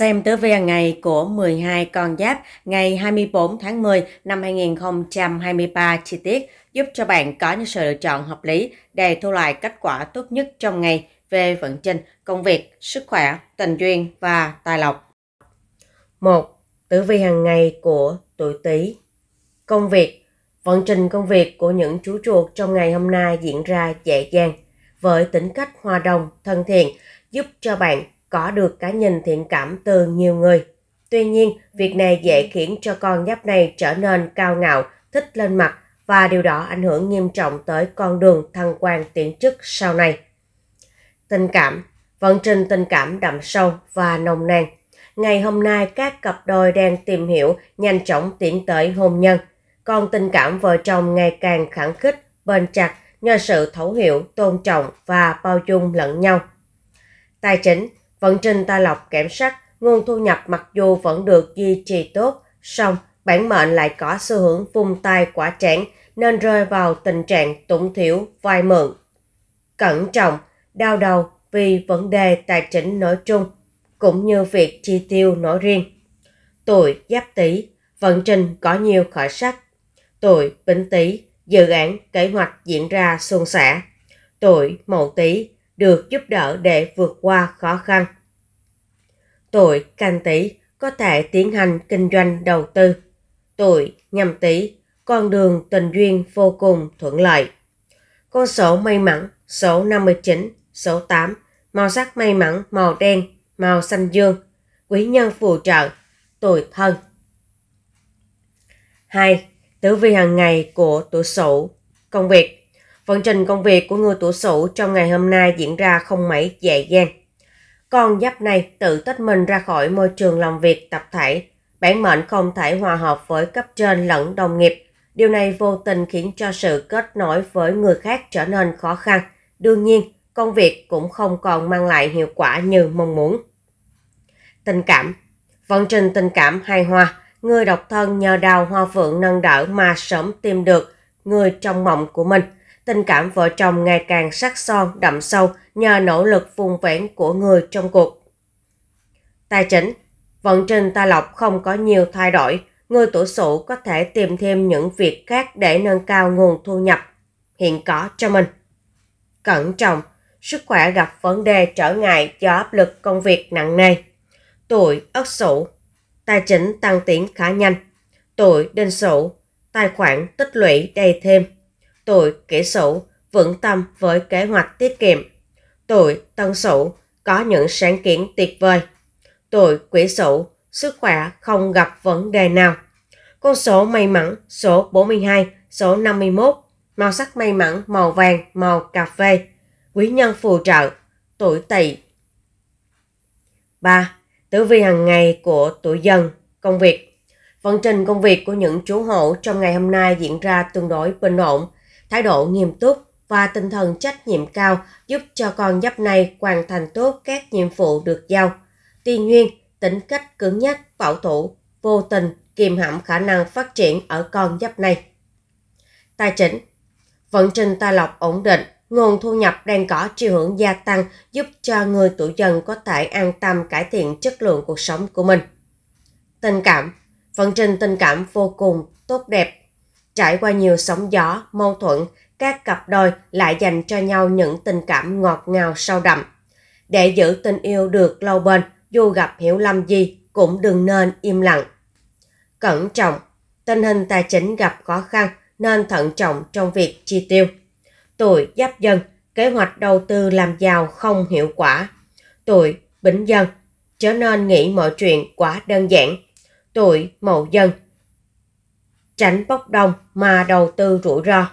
Xem tứ hàng ngày của 12 con giáp ngày 24 tháng 10 năm 2023 chi tiết giúp cho bạn có những sự lựa chọn hợp lý để thu lại kết quả tốt nhất trong ngày về vận trình, công việc, sức khỏe, tình duyên và tài lộc. 1. Tử vi hàng ngày của tuổi Tý. Công việc Vận trình công việc của những chú chuột trong ngày hôm nay diễn ra dễ dàng với tính cách hòa đồng, thân thiện, giúp cho bạn có được cái nhìn thiện cảm từ nhiều người. Tuy nhiên, việc này dễ khiến cho con giáp này trở nên cao ngạo, thích lên mặt và điều đó ảnh hưởng nghiêm trọng tới con đường thăng quan tiến chức sau này. Tình cảm Vận trình tình cảm đậm sâu và nồng nàn. Ngày hôm nay, các cặp đôi đang tìm hiểu nhanh chóng tiến tới hôn nhân. Còn tình cảm vợ chồng ngày càng khẳng khích, bền chặt nhờ sự thấu hiểu, tôn trọng và bao dung lẫn nhau. Tài chính Vận trình tài lộc kẽm sắc, nguồn thu nhập mặc dù vẫn được duy trì tốt, song bản mệnh lại có xu hướng vùng tay quả trảng nên rơi vào tình trạng tụng thiểu vai mượn. Cẩn trọng, đau đầu vì vấn đề tài chính nói chung, cũng như việc chi tiêu nói riêng. Tuổi Giáp Tý, vận trình có nhiều khởi sắc. Tuổi Bính Tý, dự án kế hoạch diễn ra suôn sẻ. Tuổi Mậu Tý, được giúp đỡ để vượt qua khó khăn. Tuổi canh tý có thể tiến hành kinh doanh đầu tư. Tuổi nhâm tý con đường tình duyên vô cùng thuận lợi. Con số may mắn số 59, số 8, màu sắc may mắn màu đen, màu xanh dương, quý nhân phù trợ, tuổi thân. 2. Tử vi hàng ngày của tuổi Sửu. Công việc Vận trình công việc của người tuổi sủ trong ngày hôm nay diễn ra không mấy dễ dàng. Con giáp này tự tách mình ra khỏi môi trường làm việc tập thể. Bản mệnh không thể hòa hợp với cấp trên lẫn đồng nghiệp. Điều này vô tình khiến cho sự kết nối với người khác trở nên khó khăn. Đương nhiên, công việc cũng không còn mang lại hiệu quả như mong muốn. Tình cảm Vận trình tình cảm hài hòa, người độc thân nhờ đào hoa phượng nâng đỡ mà sớm tìm được người trong mộng của mình – tình cảm vợ chồng ngày càng sắc son, đậm sâu nhờ nỗ lực vùng vẽn của người trong cuộc. Tài chính Vận trình Tài Lộc không có nhiều thay đổi, người tuổi sửu có thể tìm thêm những việc khác để nâng cao nguồn thu nhập hiện có cho mình. Cẩn trọng, sức khỏe gặp vấn đề trở ngại do áp lực công việc nặng nề. Tuổi Ất Sửu, tài chính tăng tiến khá nhanh. Tuổi Đinh Sửu, tài khoản tích lũy đầy thêm. Tuổi kỷ sửu vững tâm với kế hoạch tiết kiệm. Tuổi tân sửu có những sáng kiến tuyệt vời. Tuổi quỷ sửu sức khỏe không gặp vấn đề nào. Con số may mắn số 42, số 51, màu sắc may mắn màu vàng, màu cà phê. Quý nhân phù trợ, tuổi tỵ. 3. Tử vi hàng ngày của tuổi dần, công việc. Vận trình công việc của những chú hộ trong ngày hôm nay diễn ra tương đối bình ổn, Thái độ nghiêm túc và tinh thần trách nhiệm cao giúp cho con giáp này hoàn thành tốt các nhiệm vụ được giao. Tuy nhiên, tính cách cứng nhắc, bảo thủ, vô tình kiềm hãm khả năng phát triển ở con giáp này. Tài chính Vận trình tài lộc ổn định, nguồn thu nhập đang có chiều hướng gia tăng giúp cho người tuổi dần có thể an tâm cải thiện chất lượng cuộc sống của mình. Tình cảm Vận trình tình cảm vô cùng tốt đẹp Trải qua nhiều sóng gió, mâu thuẫn, các cặp đôi lại dành cho nhau những tình cảm ngọt ngào sâu đậm. Để giữ tình yêu được lâu bền, dù gặp hiểu lầm gì cũng đừng nên im lặng. Cẩn trọng, tình hình tài chính gặp khó khăn nên thận trọng trong việc chi tiêu. Tuổi giáp dân, kế hoạch đầu tư làm giàu không hiệu quả. Tuổi bính dân, trở nên nghĩ mọi chuyện quá đơn giản. Tuổi mậu dân, tránh bốc đồng mà đầu tư rủi ro.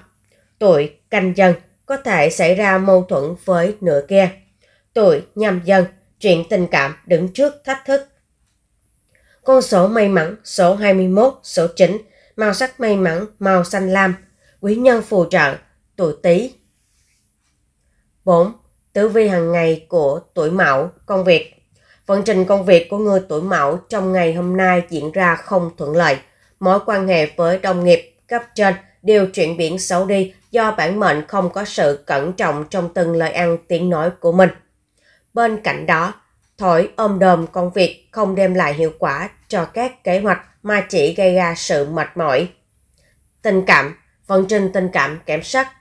Tuổi canh dần có thể xảy ra mâu thuẫn với nửa kia. Tuổi nhâm dần, chuyện tình cảm đứng trước thách thức. Con số may mắn số 21, số 9, màu sắc may mắn màu xanh lam, quý nhân phù trợ, tuổi Tý. 4. Tử vi hàng ngày của tuổi Mão, công việc. Vận trình công việc của người tuổi Mão trong ngày hôm nay diễn ra không thuận lợi – mối quan hệ với đồng nghiệp, cấp trên đều chuyển biến xấu đi do bản mệnh không có sự cẩn trọng trong từng lời ăn tiếng nói của mình. Bên cạnh đó, thổi ôm đồm công việc không đem lại hiệu quả cho các kế hoạch mà chỉ gây ra sự mệt mỏi. Tình cảm, vận trình tình cảm kém sắc.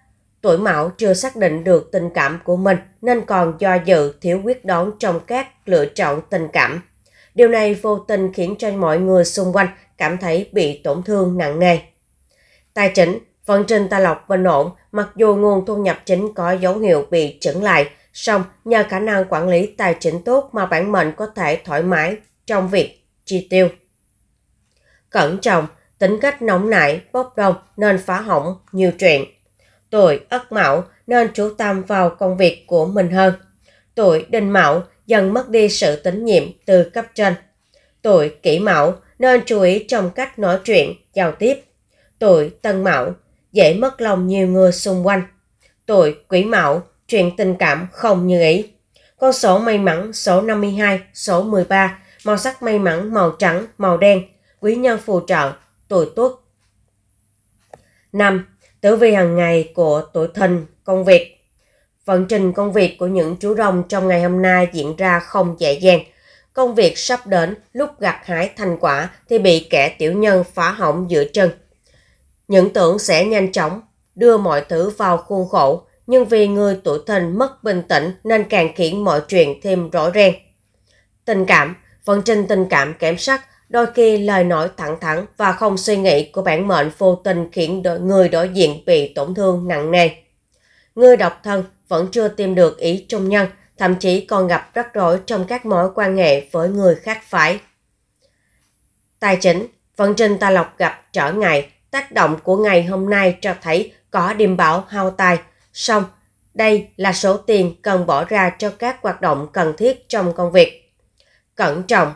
Tuổi mão chưa xác định được tình cảm của mình nên còn do dự thiếu quyết đoán trong các lựa chọn tình cảm. Điều này vô tình khiến cho mọi người xung quanh cảm thấy bị tổn thương nặng nề. Tài chính, vận trình tài lộc bình ổn, mặc dù nguồn thu nhập chính có dấu hiệu bị chững lại, song nhờ khả năng quản lý tài chính tốt mà bản mệnh có thể thoải mái trong việc chi tiêu. Cẩn trọng, tính cách nóng nảy, bốc đồng nên phá hỏng nhiều chuyện. Tuổi Ất Mão nên chú tâm vào công việc của mình hơn. Tuổi Đinh Mão dần mất đi sự tín nhiệm từ cấp trên. Tuổi kỷ mão nên chú ý trong cách nói chuyện, giao tiếp. Tuổi tân mão dễ mất lòng nhiều người xung quanh. Tuổi quý mão chuyện tình cảm không như ý. Con số may mắn số 52, số 13, màu sắc may mắn màu trắng, màu đen, quý nhân phù trợ, tuổi tuất. 5. Tử vi hàng ngày của tuổi thìn, công việc. Vận trình công việc của những chú rồng trong ngày hôm nay diễn ra không dễ dàng. Công việc sắp đến lúc gặt hái thành quả thì bị kẻ tiểu nhân phá hỏng giữa chân. Những tưởng sẽ nhanh chóng đưa mọi thứ vào khuôn khổ, nhưng vì người tuổi thìn mất bình tĩnh nên càng khiến mọi chuyện thêm rõ ràng. Tình cảm, vận trình tình cảm kém sắc, đôi khi lời nói thẳng thắn và không suy nghĩ của bản mệnh vô tình khiến người đối diện bị tổn thương nặng nề. Người độc thân vẫn chưa tìm được ý trung nhân, thậm chí còn gặp rắc rối trong các mối quan hệ với người khác phải. Tài chính, vận trình Tài Lộc gặp trở ngại, tác động của ngày hôm nay cho thấy có điềm bảo hao tài. Song, đây là số tiền cần bỏ ra cho các hoạt động cần thiết trong công việc. Cẩn trọng,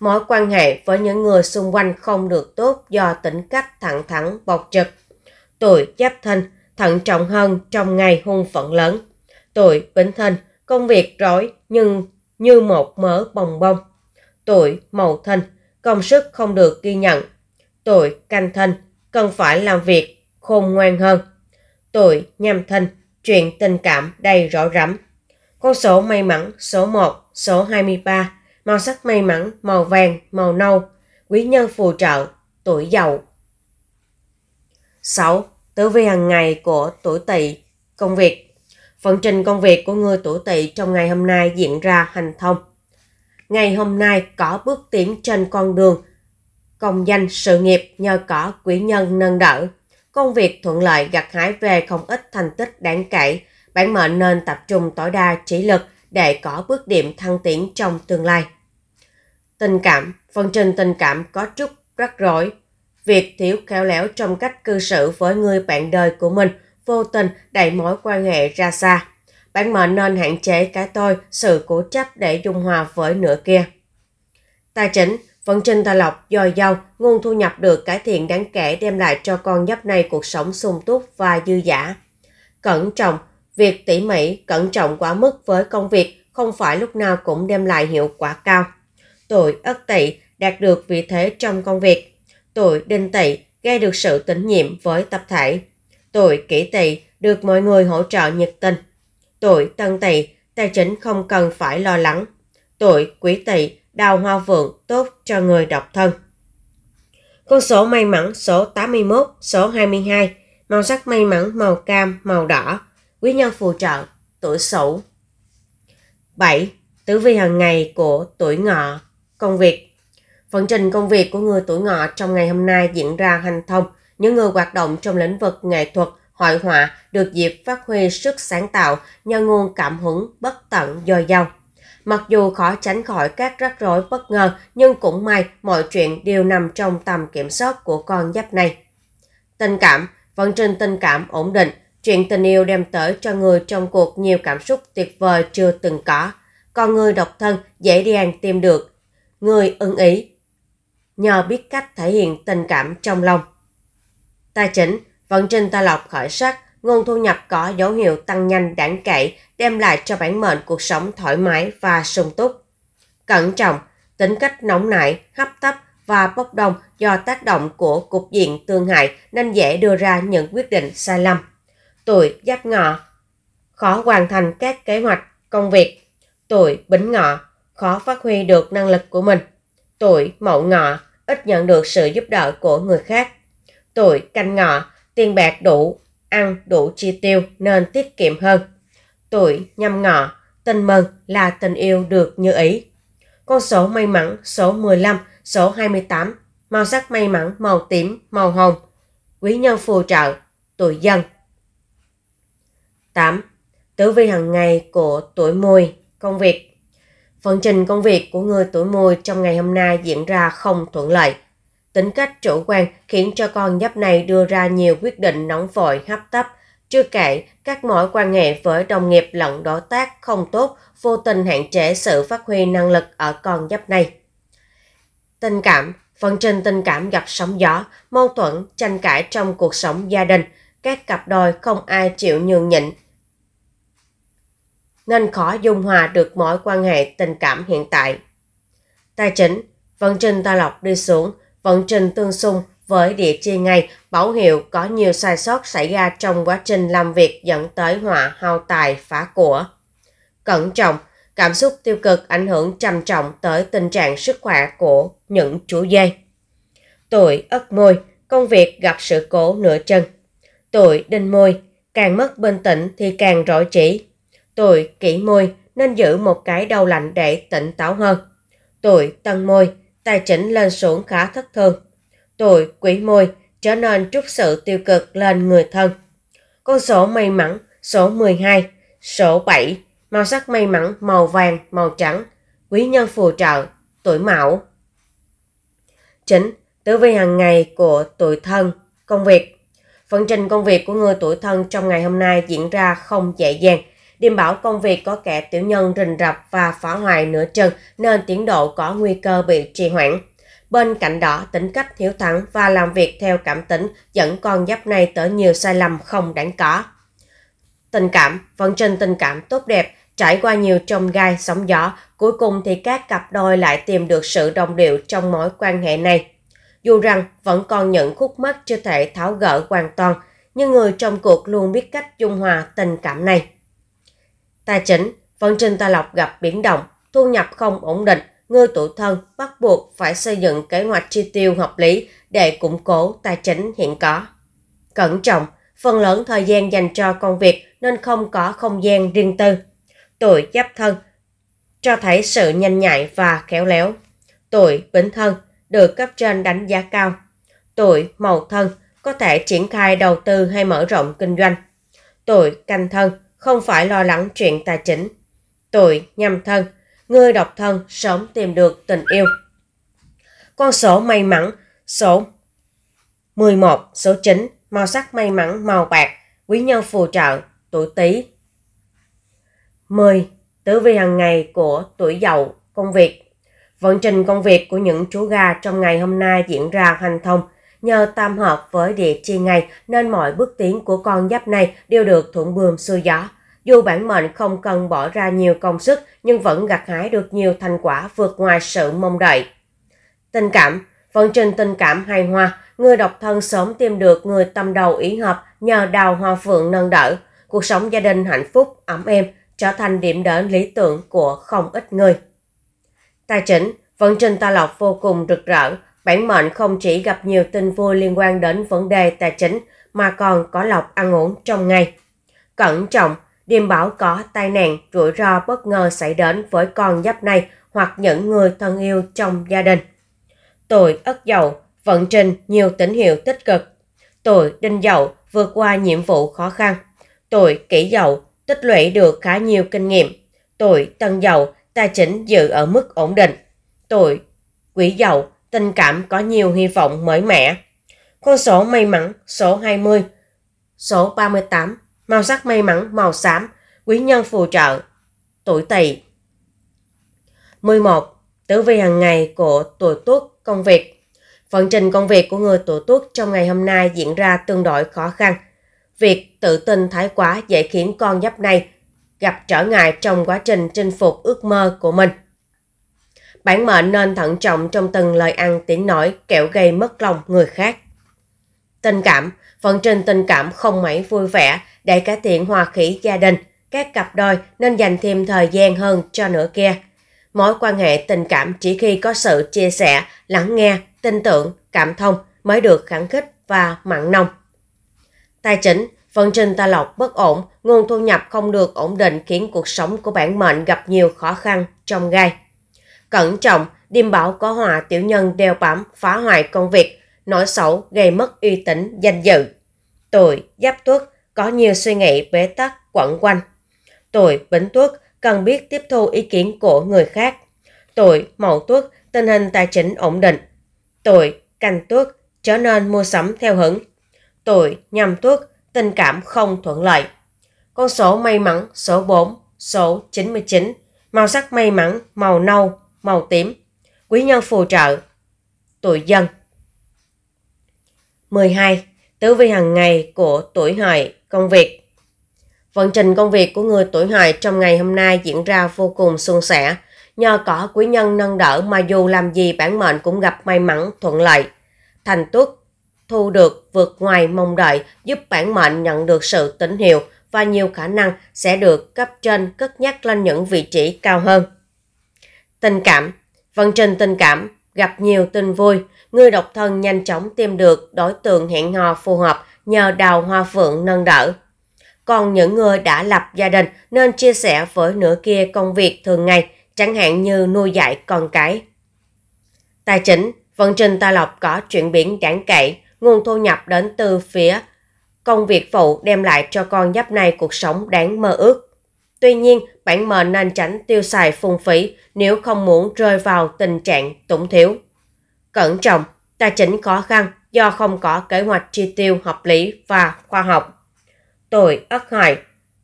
mối quan hệ với những người xung quanh không được tốt do tính cách thẳng thắn bộc trực. Tuổi giáp thân thận trọng hơn trong ngày hung phận lớn. Tuổi Vĩnh thân công việc rối nhưng như một mớ bồng bông. Tuổi Mậu Thìn, công sức không được ghi nhận. Tuổi Canh thân cần phải làm việc khôn ngoan hơn. Tuổi Nhâm thân chuyện tình cảm đầy rõ rắm. Con số may mắn số 1, số 23, màu sắc may mắn màu vàng, màu nâu, quý nhân phù trợ, tuổi giàu. 6. Tử vi hàng ngày của tuổi tỵ, công việc Phần trình công việc của người tuổi tỵ trong ngày hôm nay diễn ra hành thông. Ngày hôm nay có bước tiến trên con đường công danh sự nghiệp nhờ có quý nhân nâng đỡ. Công việc thuận lợi gặt hái về không ít thành tích đáng kể, bản mệnh nên tập trung tối đa trí lực để có bước điểm thăng tiến trong tương lai. Tình cảm, phần trình tình cảm có chút rắc rối. Việc thiếu khéo léo trong cách cư xử với người bạn đời của mình vô tình đẩy mối quan hệ ra xa. bạn mệnh nên hạn chế cái tôi, sự cố chấp để dung hòa với nửa kia. Tài chính, vận trình tài lộc dồi dào, nguồn thu nhập được cải thiện đáng kể đem lại cho con giáp này cuộc sống sung túc và dư giả. Cẩn trọng, việc tỉ mỉ, cẩn trọng quá mức với công việc không phải lúc nào cũng đem lại hiệu quả cao. Tuổi Ất Tỵ đạt được vị thế trong công việc. Tuổi Đinh Tỵ gây được sự tín nhiệm với tập thể. Tuổi kỷ tỵ được mọi người hỗ trợ nhiệt tình. Tuổi tân tỵ tài chính không cần phải lo lắng. Tuổi quý tỵ đào hoa vượng tốt cho người độc thân. Con số may mắn số 81, số 22, màu sắc may mắn màu cam, màu đỏ, quý nhân phù trợ, tuổi sửu. 7. Tử vi hàng ngày của tuổi ngọ, công việc. Phần trình công việc của người tuổi ngọ trong ngày hôm nay diễn ra hành thông, những người hoạt động trong lĩnh vực nghệ thuật, hội họa được dịp phát huy sức sáng tạo nhờ nguồn cảm hứng bất tận dồi dào. Mặc dù khó tránh khỏi các rắc rối bất ngờ, nhưng cũng may mọi chuyện đều nằm trong tầm kiểm soát của con giáp này. Tình cảm, vận trình tình cảm ổn định, chuyện tình yêu đem tới cho người trong cuộc nhiều cảm xúc tuyệt vời chưa từng có. con người độc thân dễ dàng tìm được, người ưng ý. Nhờ biết cách thể hiện tình cảm trong lòng. Tài chính, vận trình ta lọc khởi sắc, nguồn thu nhập có dấu hiệu tăng nhanh đáng kể, đem lại cho bản mệnh cuộc sống thoải mái và sung túc. Cẩn trọng, tính cách nóng nảy, hấp tấp và bốc đồng do tác động của cục diện tương hại nên dễ đưa ra những quyết định sai lầm. Tuổi giáp ngọ, khó hoàn thành các kế hoạch, công việc. Tuổi bính ngọ, khó phát huy được năng lực của mình. Tuổi mậu ngọ, ít nhận được sự giúp đỡ của người khác tuổi canh ngọ, tiền bạc đủ, ăn đủ chi tiêu nên tiết kiệm hơn. Tuổi nhâm ngọ, tình mừng là tình yêu được như ý. Con số may mắn số 15, số 28, màu sắc may mắn màu tím, màu hồng. Quý nhân phù trợ, tuổi dân. 8. Tử vi hàng ngày của tuổi mùi, công việc. Phần trình công việc của người tuổi mùi trong ngày hôm nay diễn ra không thuận lợi. Tính cách chủ quan khiến cho con nhóc này đưa ra nhiều quyết định nóng vội hấp tấp. Chưa kể, các mối quan hệ với đồng nghiệp lẫn đối tác không tốt, vô tình hạn chế sự phát huy năng lực ở con nhóc này. Tình cảm Phần trình tình cảm gặp sóng gió, mâu thuẫn, tranh cãi trong cuộc sống gia đình, các cặp đôi không ai chịu nhường nhịn. Nên khó dung hòa được mối quan hệ tình cảm hiện tại. Tài chính, phần trình ta lọc đi xuống, vận trình tương xung với địa chi ngày báo hiệu có nhiều sai sót xảy ra trong quá trình làm việc dẫn tới họa hao tài phá của. Cẩn trọng, cảm xúc tiêu cực ảnh hưởng trầm trọng tới tình trạng sức khỏe của những chủ dây. Tuổi ất môi, công việc gặp sự cố nửa chân. Tuổi đinh môi, càng mất bình tĩnh thì càng rỗi chỉ. Tuổi kỷ môi, nên giữ một cái đầu lạnh để tỉnh táo hơn. Tuổi tân môi, tài chính lên xuống khá thất thường. Tuổi quỷ mùi trở nên trút sự tiêu cực lên người thân. Con số may mắn số 12, số 7, màu sắc may mắn màu vàng, màu trắng, quý nhân phù trợ, tuổi mão. Chính, tử vi hàng ngày của tuổi thân, công việc. Phần trình công việc của người tuổi thân trong ngày hôm nay diễn ra không dễ dàng Điềm bảo công việc có kẻ tiểu nhân rình rập và phá hoại nửa chừng nên tiến độ có nguy cơ bị trì hoãn. Bên cạnh đó, tính cách thiếu thẳng và làm việc theo cảm tính dẫn con giáp này tới nhiều sai lầm không đáng có. Tình cảm, vận trình tình cảm tốt đẹp, trải qua nhiều trông gai sóng gió, cuối cùng thì các cặp đôi lại tìm được sự đồng điệu trong mối quan hệ này. Dù rằng vẫn còn những khúc mắc chưa thể tháo gỡ hoàn toàn, nhưng người trong cuộc luôn biết cách dung hòa tình cảm này. Tài chính, vận trình tài lộc gặp biến động, thu nhập không ổn định, người tuổi thân bắt buộc phải xây dựng kế hoạch chi tiêu hợp lý để củng cố tài chính hiện có. Cẩn trọng, phần lớn thời gian dành cho công việc nên không có không gian riêng tư. Tuổi giáp thân cho thấy sự nhanh nhạy và khéo léo. Tuổi bính thân được cấp trên đánh giá cao. Tuổi mậu thân có thể triển khai đầu tư hay mở rộng kinh doanh. Tuổi canh thân không phải lo lắng chuyện tài chính. Tuổi nhâm thân, người độc thân sớm tìm được tình yêu. Con số may mắn, số 11, số 9, màu sắc may mắn màu bạc, quý nhân phù trợ, tuổi Tý. 10. tử vi hàng ngày của tuổi Dậu, công việc. Vận trình công việc của những chú gà trong ngày hôm nay diễn ra hành thông, Nhờ tam hợp với địa chi ngày nên mọi bước tiến của con giáp này đều được thuận buồm xuôi gió. Dù bản mệnh không cần bỏ ra nhiều công sức nhưng vẫn gặt hái được nhiều thành quả vượt ngoài sự mong đợi. Tình cảm Vận trình tình cảm hài hòa, người độc thân sớm tìm được người tâm đầu ý hợp nhờ đào hoa phượng nâng đỡ. Cuộc sống gia đình hạnh phúc, ấm êm, trở thành điểm đến lý tưởng của không ít người. Tài chính, vận trình ta lộc vô cùng rực rỡ, Bản mệnh không chỉ gặp nhiều tin vui liên quan đến vấn đề tài chính mà còn có lộc ăn uống trong ngày. Cẩn trọng, điềm bảo có tai nạn, rủi ro bất ngờ xảy đến với con giáp này hoặc những người thân yêu trong gia đình. Tuổi Ất Dậu vận trình nhiều tín hiệu tích cực. Tuổi Đinh Dậu vượt qua nhiệm vụ khó khăn. Tuổi Kỷ Dậu tích lũy được khá nhiều kinh nghiệm. Tuổi Tân Dậu tài chính giữ ở mức ổn định. Tuổi Quỷ Dậu tình cảm có nhiều hy vọng mới mẻ. Con số may mắn số 20, số 38, màu sắc may mắn màu xám, quý nhân phù trợ, tuổi tỵ. 11. Tử vi hàng ngày của tuổi tuất công việc. Vận trình công việc của người tuổi tuất trong ngày hôm nay diễn ra tương đối khó khăn. Việc tự tin thái quá dễ khiến con giáp này gặp trở ngại trong quá trình chinh phục ước mơ của mình bản mệnh nên thận trọng trong từng lời ăn tiếng nói kẻo gây mất lòng người khác. Tình cảm, phần trình tình cảm không mấy vui vẻ để cải thiện hòa khí gia đình, các cặp đôi nên dành thêm thời gian hơn cho nửa kia. Mối quan hệ tình cảm chỉ khi có sự chia sẻ, lắng nghe, tin tưởng, cảm thông mới được khẳng khích và mặn nồng. Tài chính, phần trình tài lộc bất ổn, nguồn thu nhập không được ổn định khiến cuộc sống của bản mệnh gặp nhiều khó khăn trong gai. Cẩn trọng, điềm bảo có hòa tiểu nhân đeo bám phá hoại công việc, nói xấu gây mất uy tín danh dự. Tuổi giáp tuất có nhiều suy nghĩ bế tắc quẩn quanh. Tuổi bính tuất cần biết tiếp thu ý kiến của người khác. Tuổi mậu tuất tình hình tài chính ổn định. Tuổi canh tuất trở nên mua sắm theo hứng. Tuổi nhâm tuất tình cảm không thuận lợi. Con số may mắn số 4, số 99, màu sắc may mắn màu nâu, màu tím. Quý nhân phù trợ. Tuổi dân. 12. Tứ vi hàng ngày của tuổi hợi, công việc. Vận trình công việc của người tuổi hợi trong ngày hôm nay diễn ra vô cùng suôn sẻ. Nhờ có quý nhân nâng đỡ mà dù làm gì bản mệnh cũng gặp may mắn, thuận lợi. Thành tuất thu được vượt ngoài mong đợi giúp bản mệnh nhận được sự tín hiệu và nhiều khả năng sẽ được cấp trên cất nhắc lên những vị trí cao hơn. Tình cảm Vận trình tình cảm gặp nhiều tin vui, người độc thân nhanh chóng tìm được đối tượng hẹn hò phù hợp nhờ đào hoa phượng nâng đỡ. Còn những người đã lập gia đình nên chia sẻ với nửa kia công việc thường ngày, chẳng hạn như nuôi dạy con cái. Tài chính, vận trình Tài Lộc có chuyển biến đáng kể, nguồn thu nhập đến từ phía công việc phụ đem lại cho con giáp này cuộc sống đáng mơ ước. Tuy nhiên, bạn mờ nên tránh tiêu xài phung phí nếu không muốn rơi vào tình trạng túng thiếu. Cẩn trọng, tài chính khó khăn do không có kế hoạch chi tiêu hợp lý và khoa học. Tôi ất hợi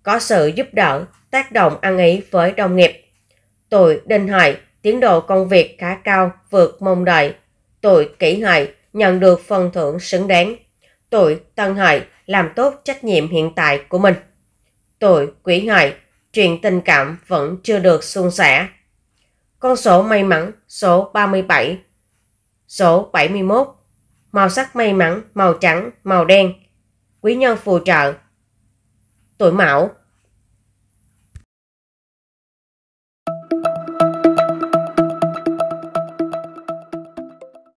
có sự giúp đỡ, tác động ăn ý với đồng nghiệp. Tôi đinh hợi tiến độ công việc khá cao vượt mong đợi. Tôi kỷ hợi nhận được phần thưởng xứng đáng. Tôi tân hợi làm tốt trách nhiệm hiện tại của mình. Tôi quý hợi chuyện tình cảm vẫn chưa được suôn sẻ. Con số may mắn số 37, số 71, màu sắc may mắn màu trắng, màu đen, quý nhân phù trợ. Tuổi mão